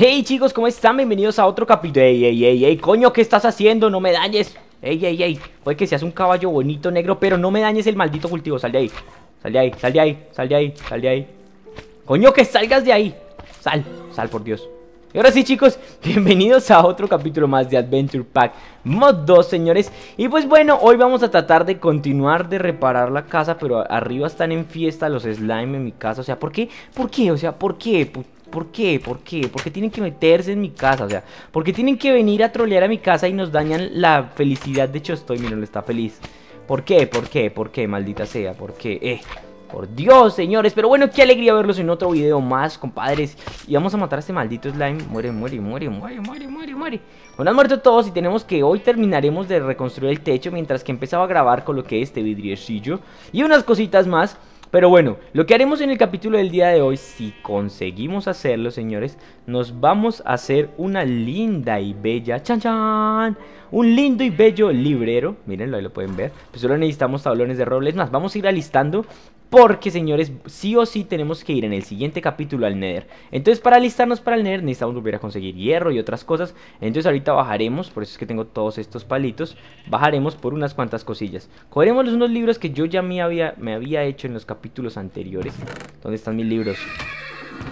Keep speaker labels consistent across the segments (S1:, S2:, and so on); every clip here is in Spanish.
S1: Hey chicos, ¿cómo están? Bienvenidos a otro capítulo Ey, ey, ey, ey, coño, ¿qué estás haciendo? No me dañes Ey, ey, ey, puede que seas un caballo bonito, negro Pero no me dañes el maldito cultivo, sal de ahí Sal de ahí, sal de ahí, sal de ahí, sal de ahí Coño, que salgas de ahí Sal, sal por Dios y ahora sí chicos, bienvenidos a otro capítulo más de Adventure Pack Mod 2 señores Y pues bueno, hoy vamos a tratar de continuar de reparar la casa Pero arriba están en fiesta los slime en mi casa O sea, ¿por qué? ¿Por qué? O sea, ¿por qué? ¿Por qué? ¿Por qué? ¿Por qué tienen que meterse en mi casa? O sea, ¿por qué tienen que venir a trolear a mi casa y nos dañan la felicidad de Chostoy? Miren, está feliz. ¿Por qué? ¿Por qué? ¿Por qué? Maldita sea, ¿por qué? Eh, por Dios, señores. Pero bueno, qué alegría verlos en otro video más, compadres. Y vamos a matar a este maldito slime. Muere, muere, muere, muere, muere, muere, muere. Bueno, han muerto todos y tenemos que hoy terminaremos de reconstruir el techo mientras que empezaba a grabar con lo que es este vidriecillo y unas cositas más. Pero bueno, lo que haremos en el capítulo del día de hoy, si conseguimos hacerlo, señores, nos vamos a hacer una linda y bella, chan chan, un lindo y bello librero, mírenlo, ahí lo pueden ver, pues solo necesitamos tablones de robles, más, vamos a ir alistando porque, señores, sí o sí tenemos que ir en el siguiente capítulo al Nether. Entonces, para alistarnos para el Nether, necesitamos volver a conseguir hierro y otras cosas. Entonces, ahorita bajaremos, por eso es que tengo todos estos palitos. Bajaremos por unas cuantas cosillas. Cogeremos unos libros que yo ya me había, hecho en los capítulos anteriores. ¿Dónde están mis libros?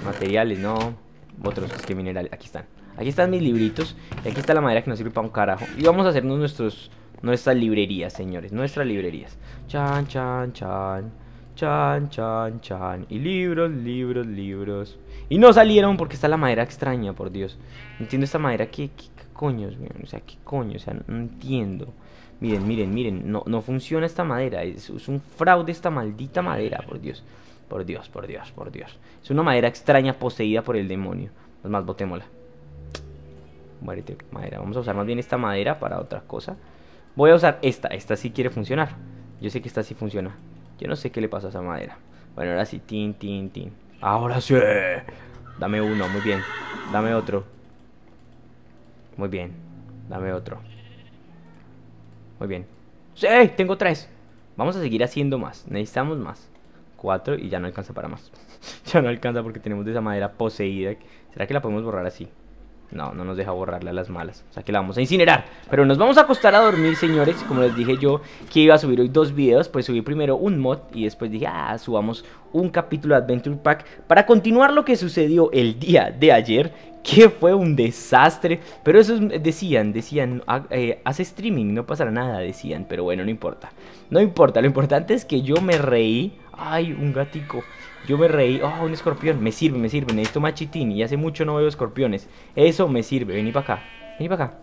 S1: Materiales, no. Otros, es que minerales. Aquí están. Aquí están mis libritos. Y aquí está la madera que nos sirve para un carajo. Y vamos a hacernos nuestros, nuestras librerías, señores. Nuestras librerías. Chan, chan, chan. Chan, chan, chan. Y libros, libros, libros. Y no salieron porque está la madera extraña, por Dios. No entiendo esta madera. ¿Qué, coño O sea, ¿qué coño? O sea, no, entiendo. Miren, miren, miren. No, no funciona esta madera. Es, un fraude esta maldita madera, por Dios. Por Dios, por Dios, por Dios. Es una madera extraña poseída por el demonio. Es más, botémosla. Muérete, madera. Vamos a usar más bien esta madera para otra cosa. Voy a usar esta. Esta sí quiere funcionar. Yo sé que esta sí funciona. Yo no sé qué le pasó a esa madera. Bueno, ahora sí, tin, tin, tin. Ahora sí. Dame uno, muy bien. Dame otro. Muy bien. Dame otro. Muy bien. ¡Sí! Tengo tres. Vamos a seguir haciendo más. Necesitamos más. Cuatro y ya no alcanza para más. ya no alcanza porque tenemos de esa madera poseída. ¿Será que la podemos borrar así? No, no nos deja borrarle a las malas. O sea que la vamos a incinerar. Pero nos vamos a acostar a dormir, señores. Como les dije yo que iba a subir hoy dos videos, pues subí primero un mod y después dije, ah, subamos un capítulo de Adventure Pack para continuar lo que sucedió el día de ayer, que fue un desastre. Pero eso decían, decían, ah, eh, hace streaming, no pasará nada, decían. Pero bueno, no importa. No importa, lo importante es que yo me reí. Ay, un gatico. Yo me reí, oh, un escorpión, me sirve, me sirve, necesito machitín y hace mucho no veo escorpiones. Eso me sirve, vení para acá, vení para acá.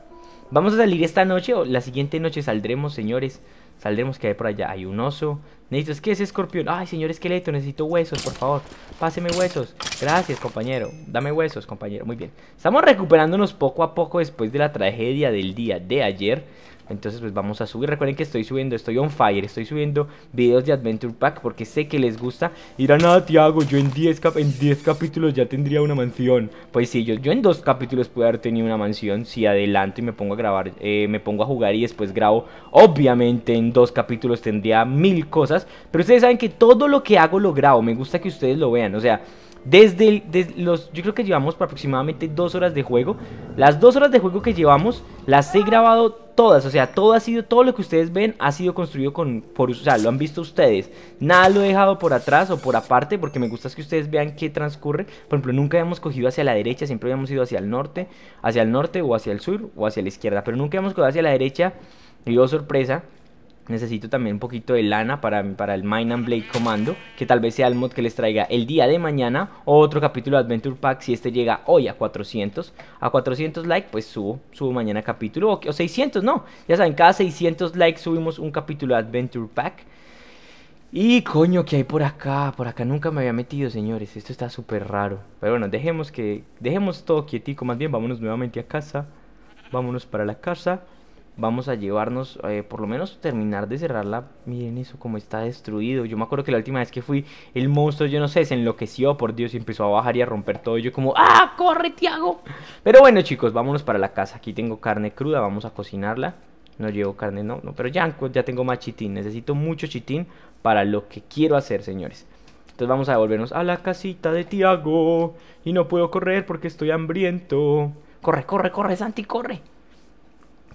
S1: Vamos a salir esta noche o la siguiente noche saldremos, señores. Saldremos que hay por allá, hay un oso, Necesito, es que es escorpión. Ay, señor esqueleto, necesito huesos, por favor. Páseme huesos. Gracias, compañero. Dame huesos, compañero. Muy bien. Estamos recuperándonos poco a poco después de la tragedia del día de ayer. Entonces pues vamos a subir, recuerden que estoy subiendo, estoy on fire, estoy subiendo videos de Adventure Pack porque sé que les gusta ir a nada Tiago, yo en 10, capítulos ya tendría una mansión Pues sí, yo, yo en dos capítulos pude haber tenido una mansión si adelanto y me pongo a grabar, eh, me pongo a jugar y después grabo Obviamente en dos capítulos tendría mil cosas pero ustedes saben que todo lo que hago lo grabo, me gusta que ustedes lo vean, o sea, desde, los, yo creo que llevamos aproximadamente dos horas de juego, las dos horas de juego que llevamos las he grabado todas, o sea, todo ha sido, todo lo que ustedes ven ha sido construido con, por, o sea, lo han visto ustedes, nada lo he dejado por atrás o por aparte, porque me gusta que ustedes vean qué transcurre, por ejemplo, nunca habíamos cogido hacia la derecha, siempre habíamos ido hacia el norte, hacia el norte o hacia el sur o hacia la izquierda, pero nunca hemos cogido hacia la derecha, y yo oh, sorpresa, Necesito también un poquito de lana para, para el Mine and Blade comando que tal vez sea el mod que les traiga el día de mañana o otro capítulo de Adventure Pack si este llega hoy a 400. A 400 likes, pues subo, subo mañana capítulo o, o 600, no. Ya saben, cada 600 likes subimos un capítulo de Adventure Pack. Y coño, ¿qué hay por acá? Por acá nunca me había metido, señores. Esto está súper raro. Pero bueno, dejemos que dejemos todo quietico. Más bien, vámonos nuevamente a casa. Vámonos para la casa vamos a llevarnos, eh, por lo menos terminar de cerrarla. Miren eso, como está destruido. Yo me acuerdo que la última vez que fui, el monstruo, yo no sé, se enloqueció, por Dios, y empezó a bajar y a romper todo. yo como, ¡ah, corre, Tiago! Pero bueno, chicos, vámonos para la casa. Aquí tengo carne cruda, vamos a cocinarla. No llevo carne, no, no, pero ya, ya tengo más chitín. Necesito mucho chitín para lo que quiero hacer, señores. Entonces vamos a devolvernos a la casita de Tiago. Y no puedo correr porque estoy hambriento. Corre, corre, corre, Santi, corre.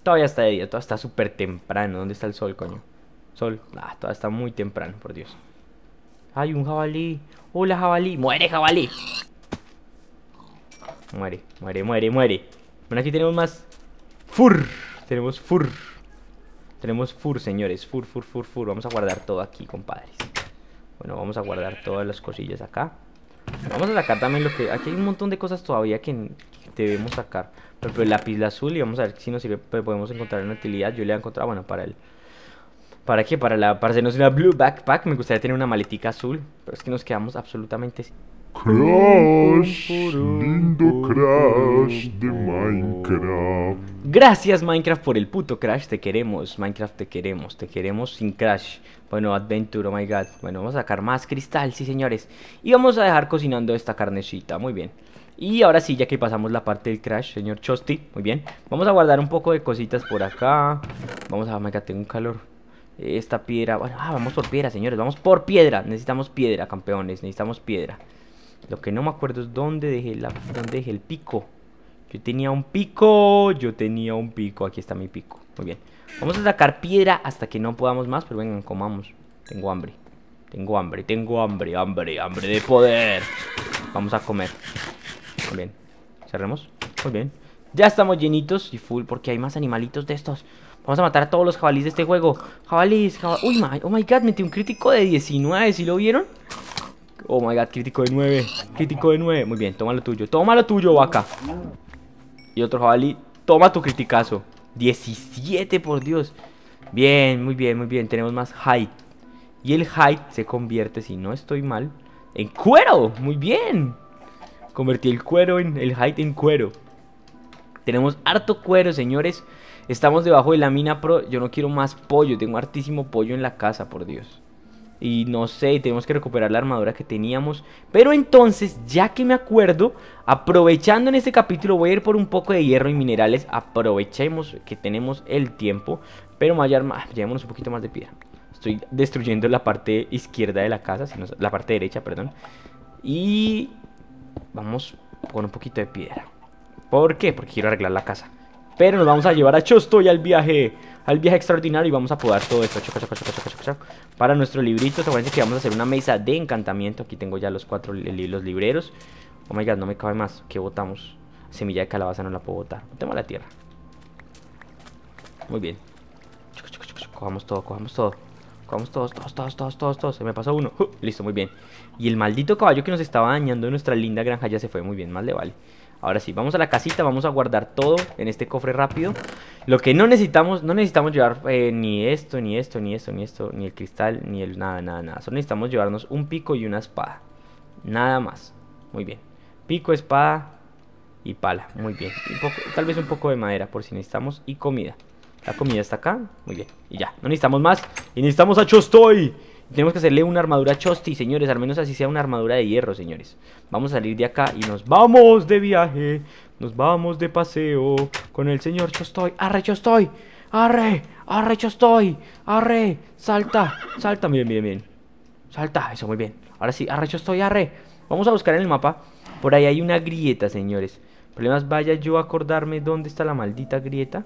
S1: Todavía está de día, todavía está súper temprano. ¿Dónde está el sol, coño? Sol. Ah, todavía está muy temprano, por Dios. Hay un jabalí. Hola, jabalí. Muere, jabalí. Muere, muere, muere, muere. Bueno, aquí tenemos más. Fur. Tenemos fur. Tenemos fur, señores. Fur, fur, fur, fur. Vamos a guardar todo aquí, compadres. Bueno, vamos a guardar todas las cosillas acá. Vamos a sacar también lo que... Aquí hay un montón de cosas todavía que debemos sacar. el lápiz azul y vamos a ver si nos pues, podemos encontrar una utilidad. Yo le he encontrado, bueno, para el ¿Para qué? Para, la, para hacernos una blue backpack. Me gustaría tener una maletica azul. Pero es que nos quedamos absolutamente... Crash, lindo Crash de Minecraft. Gracias Minecraft por el puto Crash, te queremos, Minecraft te queremos, te queremos sin Crash. Bueno, Adventure, oh my god. Bueno, vamos a sacar más cristal, sí señores. Y vamos a dejar cocinando esta carnecita, muy bien. Y ahora sí, ya que pasamos la parte del crash, señor Chosti, muy bien. Vamos a guardar un poco de cositas por acá. Vamos a... ver, oh tengo un calor. Esta piedra... Bueno, ah, vamos por piedra, señores. Vamos por piedra. Necesitamos piedra, campeones. Necesitamos piedra. Lo que no me acuerdo es dónde dejé, la, dónde dejé el pico. Yo tenía un pico. Yo tenía un pico. Aquí está mi pico. Muy bien. Vamos a sacar piedra hasta que no podamos más. Pero vengan, comamos. Tengo hambre. Tengo hambre. Tengo hambre. Hambre. Hambre de poder. Vamos a comer. Bien, cerremos. Muy bien. Ya estamos llenitos y full porque hay más animalitos de estos. Vamos a matar a todos los jabalíes de este juego. Jabalíes, jabalíes. Uy, my, oh my god, metí un crítico de 19, ¿sí lo vieron? Oh my god, crítico de 9. Crítico de 9. Muy bien, toma lo tuyo. Toma lo tuyo, vaca. Y otro jabalí. Toma tu criticazo. 17, por Dios. Bien, muy bien, muy bien. Tenemos más height. Y el height se convierte, si no estoy mal, en cuero. Muy bien. Convertí el cuero en el height en cuero. Tenemos harto cuero, señores. Estamos debajo de la mina pro. Yo no quiero más pollo. Tengo hartísimo pollo en la casa, por Dios. Y no sé, tenemos que recuperar la armadura que teníamos. Pero entonces, ya que me acuerdo, aprovechando en este capítulo, voy a ir por un poco de hierro y minerales. Aprovechemos que tenemos el tiempo. Pero más arma. llevémonos un poquito más de piedra. Estoy destruyendo la parte izquierda de la casa, la parte derecha, perdón. Y vamos con un poquito de piedra. ¿Por qué? Porque quiero arreglar la casa. Pero nos vamos a llevar a Chosto al viaje Al viaje extraordinario y vamos a podar todo esto Para nuestro librito parece que vamos a hacer una mesa de encantamiento Aquí tengo ya los cuatro libros libreros Oh my god, no me cabe más, ¿qué botamos? Semilla de calabaza no la puedo botar tengo la tierra Muy bien Cojamos todo, cojamos todo Vamos todos, todos, todos, todos, todos, todos. Se me pasó uno. Uh, listo, muy bien. Y el maldito caballo que nos estaba dañando en nuestra linda granja ya se fue. Muy bien, más le vale. Ahora sí, vamos a la casita, vamos a guardar todo en este cofre rápido. Lo que no necesitamos, no necesitamos llevar eh, ni esto, ni esto, ni esto, ni esto, ni el cristal, ni el nada, nada, nada. Solo necesitamos llevarnos un pico y una espada. Nada más. Muy bien. Pico, espada y pala. Muy bien. tal vez un poco de madera por si necesitamos y comida. La comida está acá. Muy bien. Y ya. No necesitamos más. Y necesitamos a Chostoy. Tenemos que hacerle una armadura a Chosti, señores. Al menos así sea una armadura de hierro, señores. Vamos a salir de acá y nos vamos de viaje. Nos vamos de paseo con el señor Chostoy. ¡Arre, Chostoy! ¡Arre! ¡Arre, Chostoy! ¡Arre! ¡Salta! ¡Salta! Bien, bien, bien. ¡Salta! Eso, muy bien. Ahora sí. ¡Arre, Chostoy! ¡Arre! Vamos a buscar en el mapa. Por ahí hay una grieta, señores. Problemas, vaya yo a acordarme dónde está la maldita grieta.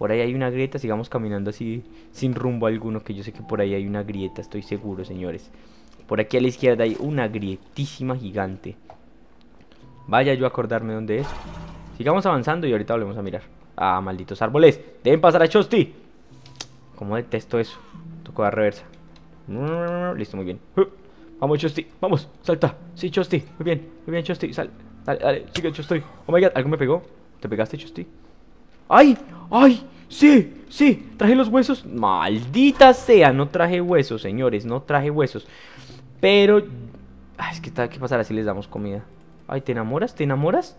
S1: Por ahí hay una grieta, sigamos caminando así sin rumbo alguno, que yo sé que por ahí hay una grieta, estoy seguro, señores. Por aquí a la izquierda hay una grietísima gigante. Vaya yo a acordarme dónde es. Sigamos avanzando y ahorita volvemos a mirar. Ah, malditos árboles. Deben pasar a Chosti. Como detesto eso. Tocó la reversa. Listo, muy bien. Uh, vamos, Chosti. Vamos, salta. Sí, Chosti. Muy bien, muy bien, Chosti. Sal. Dale, dale. Sigue, Chosti. Oh my god, algo me pegó. ¿Te pegaste, Chosti? ¡Ay! ¡Ay! ¡Sí! ¡Sí! ¿Traje los huesos? ¡Maldita sea! No traje huesos, señores. No traje huesos. Pero... Ay, es que ¿qué pasará si les damos comida? Ay, ¿te enamoras? ¿Te enamoras?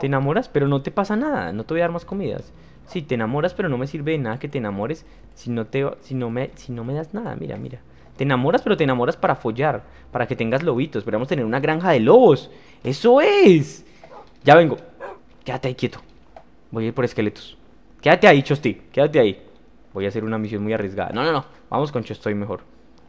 S1: ¿Te enamoras? Pero no te pasa nada. No te voy a dar más comidas. Sí, te enamoras, pero no me sirve de nada que te enamores si no, te, si no, me, si no me das nada. Mira, mira. Te enamoras, pero te enamoras para follar, para que tengas lobitos. Esperamos tener una granja de lobos. ¡Eso es! Ya vengo. Quédate ahí quieto. Voy a ir por esqueletos. Quédate ahí, Chosti. Quédate ahí. Voy a hacer una misión muy arriesgada. No, no, no. Vamos con Chostoy mejor.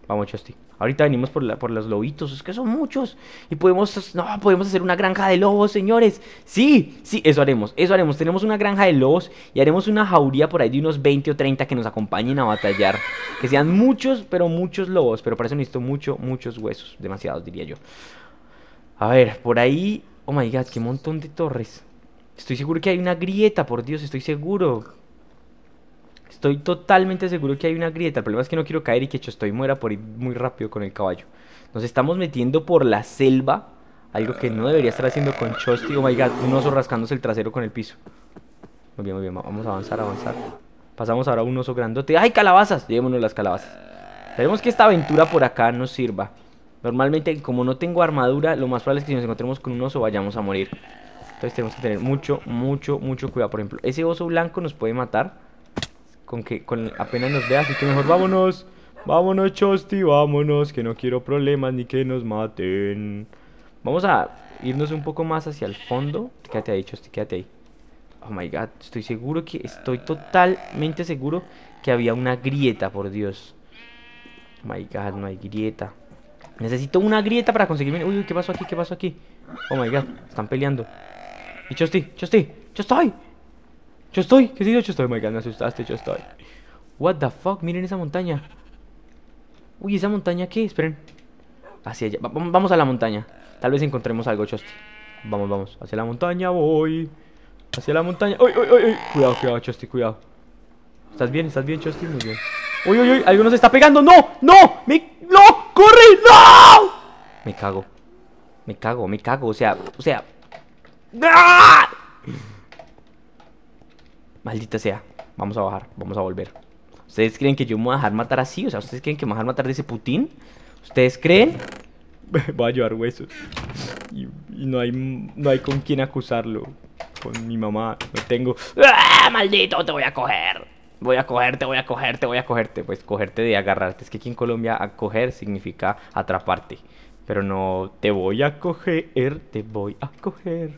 S1: Vamos, Chosti. Ahorita venimos por, por los lobitos. Es que son muchos. Y podemos... No, podemos hacer una granja de lobos, señores. Sí, sí, eso haremos. Eso haremos. Tenemos una granja de lobos y haremos una jauría por ahí de unos 20 o 30 que nos acompañen a batallar. Que sean muchos, pero muchos lobos. Pero para eso necesito mucho, muchos huesos. Demasiados, diría yo. A ver, por ahí... Oh my god, qué montón de torres. Estoy seguro que hay una grieta, por Dios, estoy seguro. Estoy totalmente seguro que hay una grieta. El problema es que no quiero caer y que yo estoy muera por ir muy rápido con el caballo. Nos estamos metiendo por la selva. Algo que no debería estar haciendo con Chosti. Oh my god, un oso rascándose el trasero con el piso. Muy bien, muy bien. Vamos a avanzar, avanzar. Pasamos ahora a un oso grandote. ¡Ay, calabazas! Llevémonos las calabazas. Esperemos que esta aventura por acá nos sirva. Normalmente, como no tengo armadura, lo más probable es que si nos encontremos con un oso vayamos a morir. Entonces tenemos que tener mucho, mucho, mucho cuidado. Por ejemplo, ese oso blanco nos puede matar. Con que con apenas nos vea, así que mejor vámonos. Vámonos, Chosti, vámonos, que no quiero problemas ni que nos maten. Vamos a irnos un poco más hacia el fondo. Quédate ahí, Chosti, quédate ahí. Oh my god, estoy seguro que, estoy totalmente seguro que había una grieta, por Dios. Oh my god, no hay grieta. Necesito una grieta para conseguirme. Uy, uy, ¿qué pasó aquí? ¿Qué pasó aquí? Oh my god, están peleando. Y yo estoy, yo estoy, yo estoy. ¿qué digo? Yo estoy, oh my God, me asustaste, yo estoy. What the fuck, miren esa montaña. Uy, ¿esa montaña qué? Esperen. Hacia allá, vamos a la montaña. Tal vez encontremos algo, Chosti. Vamos, vamos, hacia la montaña voy. Hacia la montaña. ¡Uy, uy, uy! Cuidado, cuidado, Chosti, cuidado. ¿Estás bien? ¿Estás bien, Chosti? Muy bien. ¡Uy, uy, uy! uy Alguien nos está pegando! ¡No! ¡No! ¡Me... ¡No! ¡Corre! ¡No! Me cago. Me cago, me cago. O sea, o sea, ¡Ah! Maldita sea. Vamos a bajar, vamos a volver. ¿Ustedes creen que yo me voy a dejar matar así? O sea, ¿ustedes creen que me voy a dejar matar de ese putín? ¿Ustedes creen? Voy a llevar huesos. Y, no, hay, no hay con quién acusarlo. Con mi mamá, no tengo. ¡Ah! maldito! Te voy a coger. Voy a cogerte, voy a cogerte, voy a cogerte. Pues cogerte de agarrarte. Es que aquí en Colombia Coger significa atraparte. Pero no, te voy a coger, te voy a coger.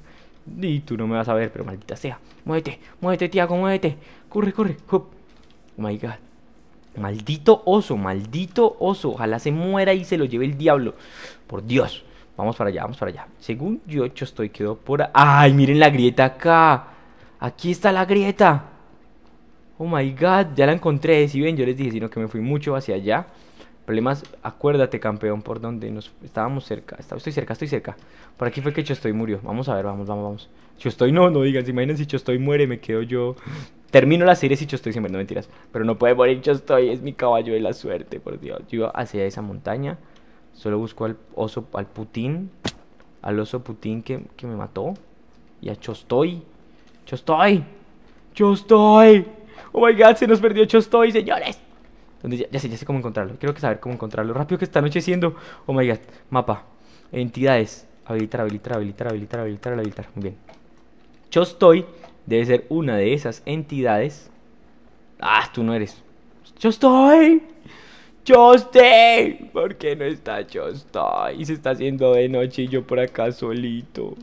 S1: Y tú no me vas a ver, pero maldita sea. Muévete, muévete, Tiago, muévete. Corre, corre. Oh my god. Maldito oso, maldito oso. Ojalá se muera y se lo lleve el diablo. Por Dios. Vamos para allá, vamos para allá. Según yo, yo estoy, quedó por... ¡Ay, miren la grieta acá! Aquí está la grieta. Oh my god, ya la encontré. Si ven, yo les dije, sino que me fui mucho hacia allá. Problemas, acuérdate, campeón, por donde nos estábamos cerca. estoy cerca, estoy cerca. Por aquí fue que Chostoy murió. Vamos a ver, vamos, vamos, vamos. Chostoy no, no digas, imagínense si Chostoy muere? Me quedo yo. Termino la serie si Chostoy siempre No mentiras. Pero no puede morir Chostoy. Es mi caballo de la suerte, por Dios. Yo hacia esa montaña. Solo busco al oso, al Putin. Al oso Putin que, que me mató. Y a Chostoy. Chostoy. Chostoy. Oh my god, se nos perdió Chostoy, señores ya, sé, ya sé cómo encontrarlo. Creo que saber cómo encontrarlo. Rápido que está anocheciendo. Oh my god. Mapa. Entidades. Habilitar, habilitar, habilitar, habilitar, habilitar, habilitar. bien. Yo estoy. Debe ser una de esas entidades. Ah, tú no eres. Yo estoy. Yo estoy. ¿Por qué no está Yo estoy? Se está haciendo de noche y yo por acá solito.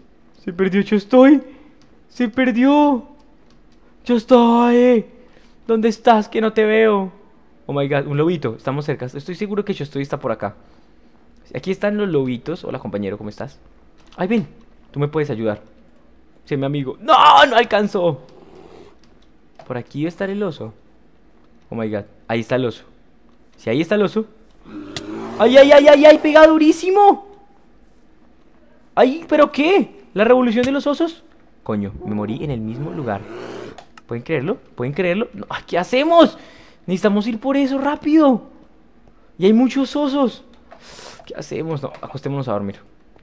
S1: Se perdió Yo estoy. Se perdió. Yo estoy. ¿Dónde estás que no te veo? Oh my god, un lobito. Estamos cerca. Estoy seguro que yo estoy está por acá. Aquí están los lobitos. Hola, compañero, ¿cómo estás? Ay, ven. Tú me puedes ayudar. Sí, mi amigo. ¡No! ¡No alcanzó! Por aquí debe estar el oso. Oh my god. Ahí está el oso. Si ahí está el oso. ¡Ay, ay, ay, ay, ay! ¡Pega durísimo! ¡Ay, pero qué! ¿La revolución de los osos? Coño, me morí en el mismo lugar. ¿Pueden creerlo? ¿Pueden creerlo? ¿Qué hacemos? Necesitamos ir por eso, rápido. Y hay muchos osos. ¿Qué hacemos? No, acostémonos a dormir.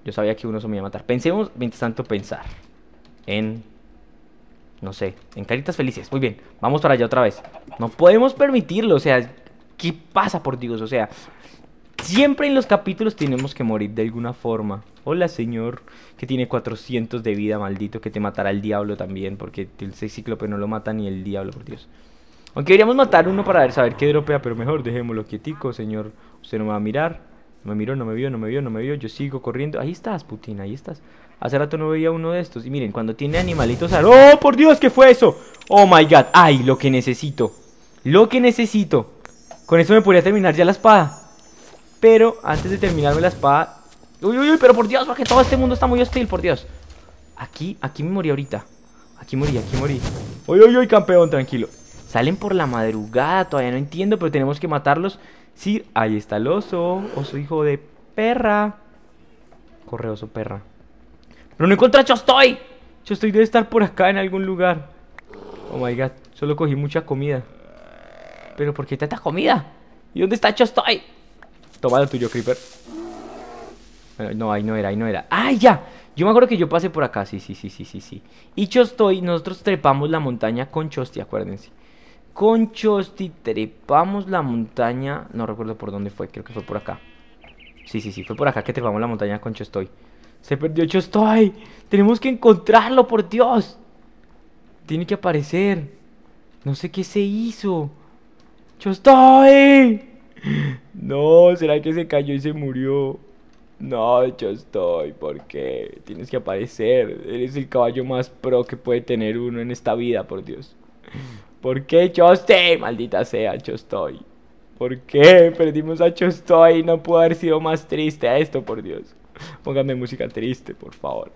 S1: Yo sabía que uno oso me iba a matar. Pensemos, mientras tanto, pensar en... No sé, en caritas felices. Muy bien, vamos para allá otra vez. No podemos permitirlo, o sea, ¿qué pasa por Dios? O sea, siempre en los capítulos tenemos que morir de alguna forma. Hola, señor, que tiene 400 de vida, maldito, que te matará el diablo también, porque el cíclope no lo mata ni el diablo, por Dios. Aunque deberíamos matar uno para ver saber qué dropea, pero mejor dejémoslo quietico, señor. Usted no me va a mirar. No me miró, no me vio, no me vio, no me vio. Yo sigo corriendo. Ahí estás, Putin, ahí estás. Hace rato no veía uno de estos. Y miren, cuando tiene animalitos... ¡Oh, por Dios! ¿Qué fue eso? ¡Oh, my God! ¡Ay, lo que necesito! Lo que necesito. Con eso me podría terminar ya la espada. Pero antes de terminarme la espada... ¡Uy, uy, uy! Pero por Dios, porque todo este mundo está muy hostil, por Dios. Aquí, aquí me morí ahorita. Aquí morí, aquí morí. ¡Uy, uy, uy, campeón! Tranquilo. Salen por la madrugada, todavía no entiendo, pero tenemos que matarlos. Sí, ahí está el oso. Oso hijo de perra. Corre, oso perra. Pero no encontré a Chostoy. Chostoy debe estar por acá en algún lugar. Oh my god, solo cogí mucha comida. Pero ¿por qué tanta comida? ¿Y dónde está Chostoy? Toma lo tuyo, Creeper. no, ahí no era, ahí no era. ¡Ah, ya! Yo me acuerdo que yo pasé por acá, sí, sí, sí, sí, sí, sí. Y Chostoy, nosotros trepamos la montaña con Chosty acuérdense con Chosti trepamos la montaña. No recuerdo por dónde fue, creo que fue por acá. Sí, sí, sí, fue por acá que trepamos la montaña con Chostoy. Se perdió Chostoy. Tenemos que encontrarlo, por Dios. Tiene que aparecer. No sé qué se hizo. Chostoy. No, ¿será que se cayó y se murió? No, Chostoy, ¿por qué? Tienes que aparecer. Eres el caballo más pro que puede tener uno en esta vida, por Dios. ¿Por qué Chostoy? Maldita sea, Chostoy. ¿Por qué perdimos a Chostoy? No pudo haber sido más triste A esto, por Dios. Póngame música triste, por favor.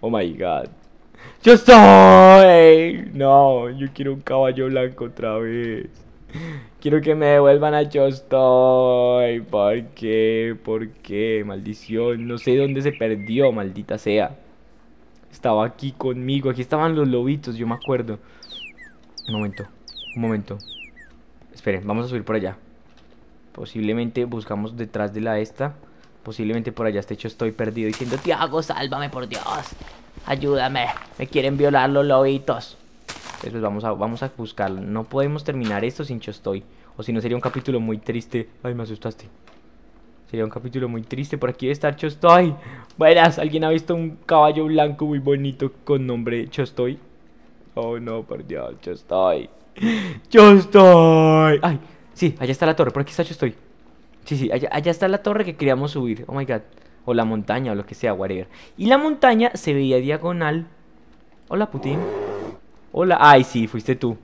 S1: Oh my god. ¡Chostoy! No, yo quiero un caballo blanco otra vez. Quiero que me devuelvan a Chostoy. ¿Por qué? ¿Por qué? Maldición. No sé dónde se perdió, maldita sea. Estaba aquí conmigo. Aquí estaban los lobitos, yo me acuerdo. Un momento, un momento. Esperen, vamos a subir por allá. Posiblemente buscamos detrás de la esta. Posiblemente por allá esté Chostoy estoy perdido diciendo, Tiago, sálvame por Dios. Ayúdame, me quieren violar los lobitos. Entonces pues, vamos a, vamos a buscarlo. No podemos terminar esto sin Chostoy. O si no sería un capítulo muy triste. Ay, me asustaste. Sería un capítulo muy triste. Por aquí debe estar Chostoy. Buenas, ¿alguien ha visto un caballo blanco muy bonito con nombre Chostoy? Oh no, por Dios, yo estoy. Yo estoy. Ay, sí, allá está la torre. Por aquí está, yo estoy. Sí, sí, allá, está la torre que queríamos subir. Oh my god. O la montaña o lo que sea, whatever. Y la montaña se veía diagonal. Hola, Putin. Hola. Ay, sí, fuiste tú.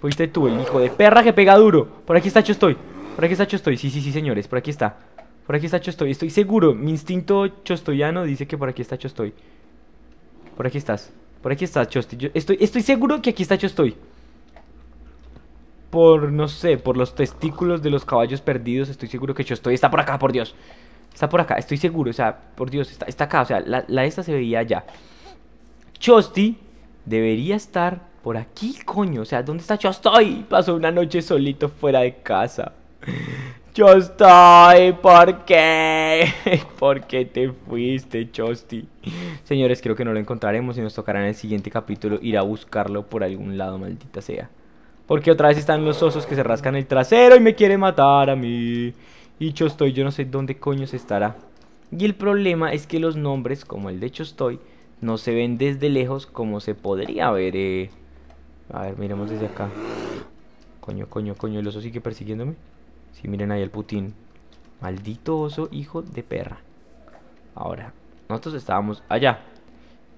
S1: Fuiste tú, el hijo de perra que pega duro. Por aquí está, yo estoy. Por aquí está, yo estoy. Sí, sí, sí, señores. Por aquí está. Por aquí está yo estoy Estoy seguro. Mi instinto chostoyano dice que por aquí está estoy. Por aquí estás. Por aquí está Chosti. Yo estoy, estoy seguro que aquí está Chostoy. Por, no sé, por los testículos de los caballos perdidos, estoy seguro que Chostoy está por acá, por Dios. Está por acá, estoy seguro, o sea, por Dios, está, está acá, o sea, la, la esta se veía allá. Chosti debería estar por aquí, coño, o sea, ¿dónde está Chostoy? Pasó una noche solito fuera de casa. Yo ¿por qué? ¿Por qué te fuiste, Chosti? Señores, creo que no lo encontraremos y nos tocará en el siguiente capítulo ir a buscarlo por algún lado, maldita sea. Porque otra vez están los osos que se rascan el trasero y me quieren matar a mí. Y Chostoy, yo no sé dónde coño se estará. Y el problema es que los nombres, como el de Chostoy, no se ven desde lejos como se podría ver. Eh. A ver, miremos desde acá. Coño, coño, coño, el oso sigue persiguiéndome. Si sí, miren ahí el Putin. Maldito oso, hijo de perra. Ahora, nosotros estábamos allá.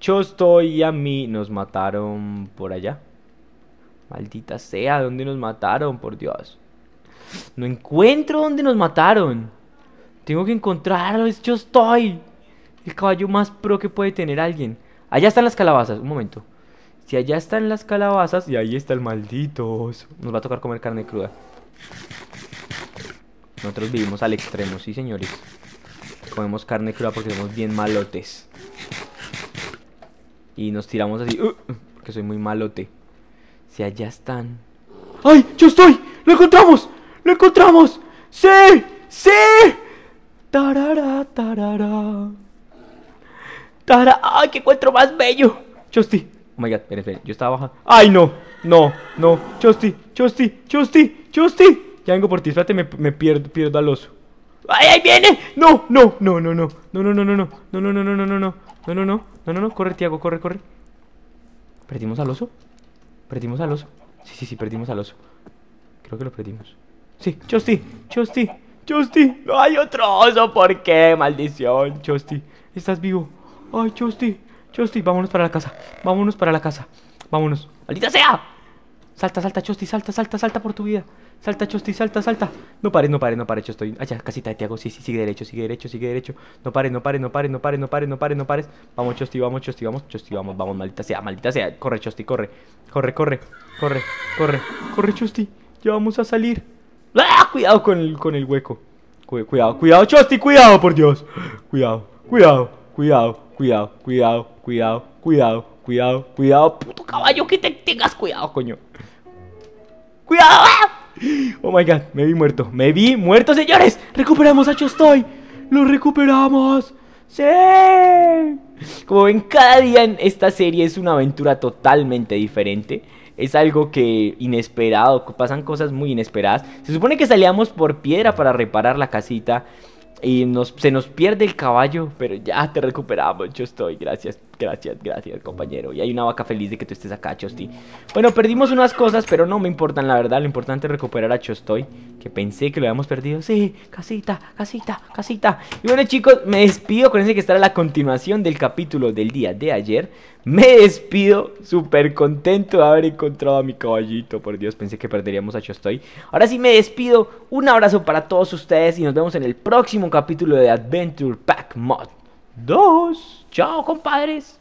S1: Yo estoy y a mí nos mataron por allá. Maldita sea, ¿dónde nos mataron? Por Dios. No encuentro dónde nos mataron. Tengo que encontrarlos. Yo estoy. El caballo más pro que puede tener alguien. Allá están las calabazas. Un momento. Si allá están las calabazas y ahí está el maldito oso. Nos va a tocar comer carne cruda. Nosotros vivimos al extremo, sí señores. Comemos carne cruda porque somos bien malotes. Y nos tiramos así. Uh, uh, porque soy muy malote. Si allá están. ¡Ay! ¡Yo estoy! ¡Lo encontramos! ¡Lo encontramos! ¡Sí! ¡Sí! Tarara, tarara. Tarara. ¡Ay, qué encuentro más bello! Chosti. Oh my god, espera, Yo estaba bajando ¡Ay, no! No, no. Chosti, Chosti, Chosti, Chosti. Ya vengo por ti, espérate, me, pierdo, pierdo al oso. ¡Ay, ahí viene! ¡No, no, no, no, no! No, no, no, no, no, no, no, no, no, no, no, no, no, no, no, no, no, no, corre, Tiago, corre, corre. ¿Perdimos al oso? ¿Perdimos al oso? Sí, sí, sí, perdimos al oso. Creo que lo perdimos. Sí, Chosti, Chosti, Chosti. No hay otro oso, ¿por qué? Maldición, Chosti. Estás vivo. Ay, Chosti, Chosti, vámonos para la casa. Vámonos para la casa. Vámonos. ¡Maldita sea! Salta, salta, Chosti, salta, salta, salta por tu vida. Salta, Chosti, salta, salta. No pares, no pare, no pare, Chosti, Allá, casita de Tiago. Sí, sí, sigue derecho, sigue derecho, sigue derecho. No pares, no pare, no pare, no pare, no pare, no pare, no pares. Vamos, Chosti, vamos, Chosti, vamos, Chosti, vamos, vamos, maldita sea, maldita sea. Corre, Chosti, corre. Corre, corre, corre, corre, corre, Chosti. Ya vamos a salir. ¡Ah! Cuidado con el, hueco. Cuidado, cuidado, Chosti, cuidado, por Dios. Cuidado, cuidado, cuidado, cuidado, cuidado, cuidado, cuidado, cuidado, cuidado. Puto caballo, que te tengas cuidado, coño. ¡Cuidado! ¡ah! Oh my god, me vi muerto. Me vi muerto, señores. Recuperamos a Chostoy. Lo recuperamos. ¡Sí! Como ven, cada día en esta serie es una aventura totalmente diferente. Es algo que inesperado, pasan cosas muy inesperadas. Se supone que salíamos por piedra para reparar la casita y nos, se nos pierde el caballo, pero ya te recuperamos, yo estoy, gracias. Gracias, gracias, compañero. Y hay una vaca feliz de que tú estés acá, Chosti. Bueno, perdimos unas cosas, pero no me importan, la verdad. Lo importante es recuperar a Chostoy, que pensé que lo habíamos perdido. Sí, casita, casita, casita. Y bueno, chicos, me despido con que estará la continuación del capítulo del día de ayer. Me despido, súper contento de haber encontrado a mi caballito. Por Dios, pensé que perderíamos a Chostoy. Ahora sí me despido. Un abrazo para todos ustedes y nos vemos en el próximo capítulo de Adventure Pack Mod 2. Chao, compadres.